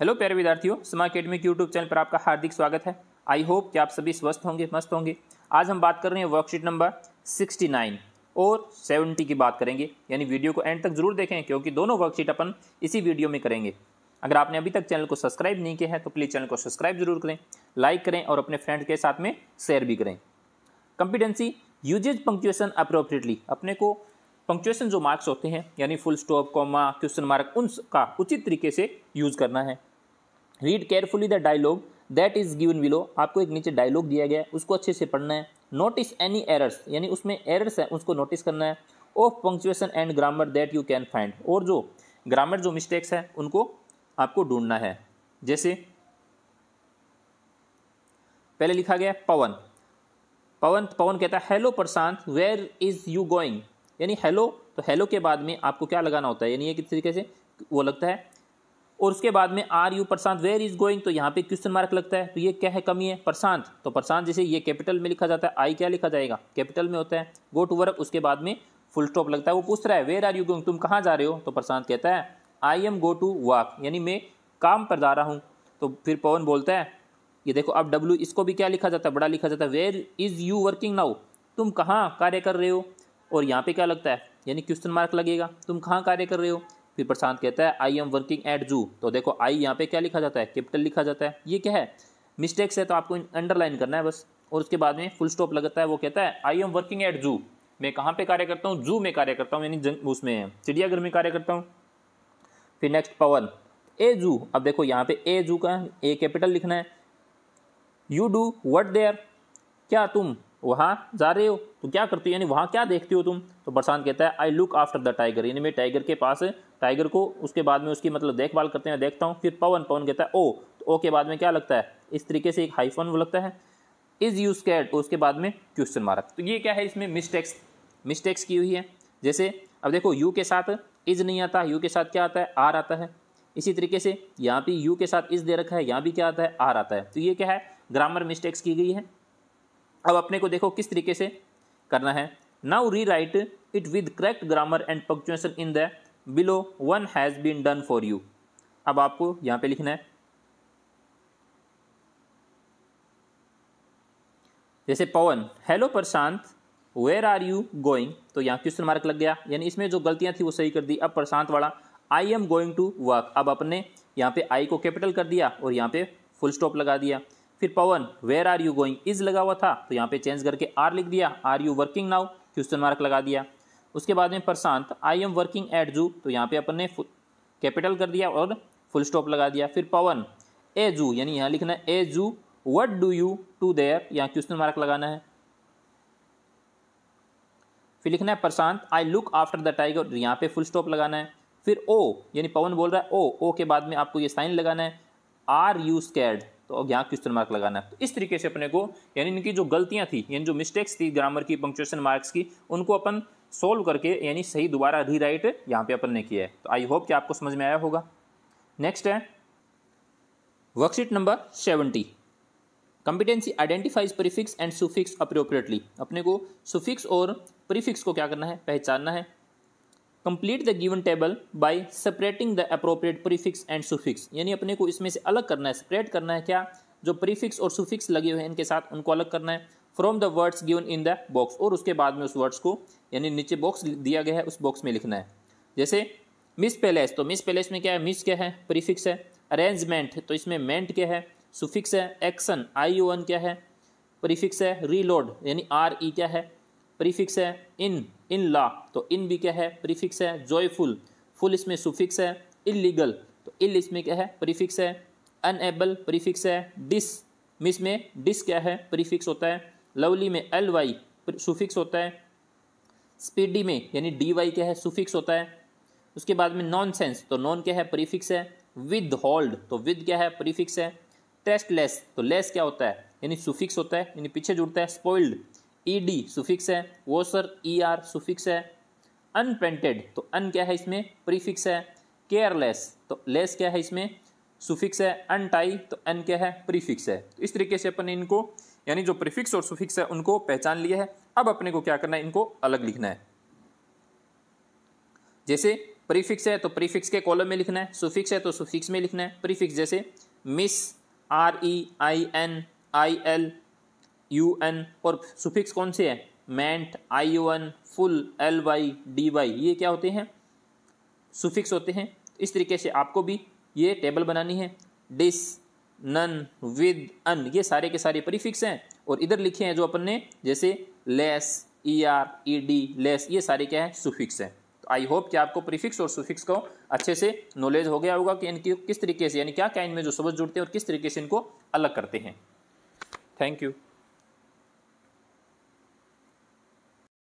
hello प्यारे विद्यार्थियों समा अकेडमी के यूट्यूब चैनल पर आपका हार्दिक स्वागत है आई होप कि आप सभी स्वस्थ होंगे मस्त होंगे आज हम बात कर रहे हैं वर्कशीट नंबर 69 और 70 की बात करेंगे यानी वीडियो को एंड तक जरूर देखें क्योंकि दोनों वर्कशीट अपन इसी वीडियो में करेंगे अगर आपने अभी तक चैनल को सब्सक्राइब नहीं किया है तो प्लीज़ चैनल को सब्सक्राइब जरूर करें लाइक करें और अपने फ्रेंड के साथ में शेयर भी करें कंपिटेंसी यूजेज पंक्चुएसन अप्रोप्रिएटली अपने को पंक्चुएसन जो मार्क्स होते हैं यानी full stop comma question mark उनका उचित तरीके से यूज़ करना है read carefully the dialogue that is given below आपको एक नीचे डायलॉग दिया गया है उसको अच्छे से पढ़ना है नोटिस एनी एरर्स यानी उसमें एरर्स है उसको नोटिस करना है of punctuation and grammar that you can find और जो ग्रामर जो मिस्टेक्स है उनको आपको ढूंढना है जैसे पहले लिखा गया पवन पवन पवन कहता है hello Prashant where is you going यानी हेलो तो हेलो के बाद में आपको क्या लगाना होता है यानी ये किस तरीके से वो लगता है और उसके बाद में are you Prashant where is going तो यहाँ पे क्वेश्चन मार्क लगता है तो ये क्या है कमी है प्रशांत तो प्रशांत जैसे ये कैपिटल में लिखा जाता है आई क्या लिखा जाएगा कैपिटल में होता है गो टू वर्क उसके बाद में फुल स्टॉप लगता है वो पूछ रहा है वेयर आर यू गोइंग तुम कहाँ जा रहे हो तो प्रशांत कहता है I am go to walk यानी मैं काम पर जा रहा हूँ तो फिर पवन बोलता है ये देखो अब डब्ल्यू इसको भी क्या लिखा जाता है बड़ा लिखा जाता है where is you working now तुम कहाँ कार्य कर रहे हो और यहाँ पे क्या लगता है यानी क्वेश्चन मार्क लगेगा तुम कहाँ कार्य कर रहे हो फिर प्रशांत कहता है I am working at zoo तो देखो आई यहाँ पे क्या लिखा जाता है कैपिटल लिखा जाता है ये क्या है मिस्टेक्स है तो आपको अंडरलाइन करना है बस और उसके बाद में फुल स्टॉप लगता है वो कहता है आई एम वर्किंग एट जू मैं कहाँ पे कार्य करता हूँ जू में कार्य करता हूँ यानी उसमें चिड़ियाघर में कार्य करता हूँ फिर नेक्स्ट पवन ए जू अब देखो यहाँ पे ए जू का ए कैपिटल लिखना है यू डू वट देयर क्या तुम वहाँ जा रहे हो तो क्या करते हो यानी वहाँ क्या देखते हो तुम तो बरसान कहता है I look after the tiger यानी मैं टाइगर के पास टाइगर को उसके बाद में उसकी मतलब देखभाल करते हैं देखता हूँ फिर पवन पवन कहता है ओ तो ओ के बाद में क्या लगता है इस तरीके से एक हाईफोन वो लगता है इज़ यू स्कैड उसके बाद में क्वेश्चन मार्क तो ये क्या है इसमें मिस्टेक्स मिस्टेक्स की हुई है जैसे अब देखो यू के साथ इज नहीं आता यू के साथ क्या आता है आर आता है इसी तरीके से यहाँ भी यू के साथ इज दे रखा है यहाँ भी क्या आता है आर आता है तो ये क्या है ग्रामर मिस्टेक्स की गई है अब अपने को देखो किस तरीके से करना है now rewrite it with correct grammar and punctuation in the below one has been done for you अब आपको यहाँ पे लिखना है जैसे Pawan hello Prashant where are you going तो यहाँ क्वेश्चन मार्क लग गया यानी इसमें जो गलतियाँ थी वो सही कर दी अब प्रशांत वाला I am going to work अब अपने यहाँ पे आई को कैपिटल कर दिया और यहाँ पे फुल स्टॉप लगा दिया फिर Pawan where are you going is लगा हुआ था तो यहाँ पे चेंज करके आर लिख दिया are you working now question mark लगा दिया उसके बाद में Prashant I am working at zoo तो यहाँ पे अपन ने कैपिटल कर दिया और फुल स्टॉप लगा दिया फिर पवन ए जू यानी यहाँ लिखना है a zoo what do you do there यहाँ क्वेश्चन मार्क लगाना है फिर लिखना है Prashant I look after the tiger यहाँ पे फुल स्टॉप लगाना है फिर ओ यानी पवन बोल रहा है ओ ओ के बाद में आपको ये साइन लगाना है आर यू स्कैड तो यहाँ क्वेश्चन मार्क लगाना है तो इस तरीके से अपने को यानी इनकी जो गलतियाँ थी यानी जो मिस्टेक्स थी ग्रामर की पंक्चुएशन मार्क्स की उनको अपन सोल्व करके यानी सही दोबारा अधी राइट यहाँ पे अपन ने किया है तो आई होप कि आपको समझ में आया होगा नेक्स्ट है worksheet number seventy competency identifies prefix and suffix appropriately अपने को सुफिक्स और प्रीफिक्स को क्या करना है पहचानना है complete the given table by separating the appropriate prefix and suffix यानी अपने को इसमें से अलग करना है सेपरेट करना है क्या जो प्रीफिक्स और सुफिक्स लगे हुए हैं इनके साथ उनको अलग करना है from the words given in the box और उसके बाद में उस वर्ड्स को यानी नीचे बॉक्स दिया गया है उस बॉक्स में लिखना है जैसे मिस पैलेस तो मिस पैलेस में क्या है मिस क्या है प्रीफिक्स है अरेंजमेंट तो इसमें मेंट क्या है सुफिक्स है एक्शन आई यू एन क्या है प्रीफिक्स है रीलोड यानी आर ई e क्या है प्रीफिक्स है इन इन ला तो इन भी क्या है प्रीफिक्स है जॉयफुल फुल इसमें सुफिक्स है इलीगल तो इल इसमें क्या है प्रीफिक्स है अनएबल प्रीफिक्स है डिस मिस में डिस क्या है प्रीफिक्स होता है लवली में एल वाई सुफिक्स होता है स्पीडी में यानी डी वाई क्या है सुफिक्स होता है उसके बाद में नॉन सेंस तो नॉन क्या है प्रीफिक्स है विद होल्ड तो विद क्या है प्रीफिक्स है टेस्ट तो लेस क्या होता है यानी सुफिक्स होता है यानी पीछे जुड़ता है स्पॉइल्ड ई डी सुफिक्स है वो सर ई आर सुफिक्स है अनपेंटेड तो अन क्या है इसमें प्रीफिक्स है केयरलेस तो लेस क्या है इसमें सुफिक्स है अनटाई तो अन क्या है प्रीफिक्स है तो इस तरीके से अपन इनको यानी जो प्रीफिक्स और सुफिक्स है उनको पहचान लिया है अब अपने को क्या करना है इनको अलग लिखना है जैसे प्रीफिक्स है तो प्रीफिक्स के कॉलम में लिखना है सुफिक्स है तो सुफिक्स में लिखना है प्रीफिक्स जैसे mis R E I N I L U N और सुफिक्स कौन से हैं ment I U N ful L Y D Y ये क्या होते हैं सुफिक्स होते हैं इस तरीके से आपको भी ये टेबल बनानी है डिस नन विद अन ये सारे के सारे प्रीफिक्स हैं और इधर लिखे हैं जो अपन ने जैसे less E R E D less ये सारे क्या है सुफिक्स हैं तो आई होप कि आपको प्रीफिक्स और सुफिक्स को अच्छे से नॉलेज हो गया होगा कि इनकी किस तरीके से यानी क्या क्या इनमें जो शब्द जुड़ते हैं और किस तरीके से इनको अलग करते हैं थैंक यू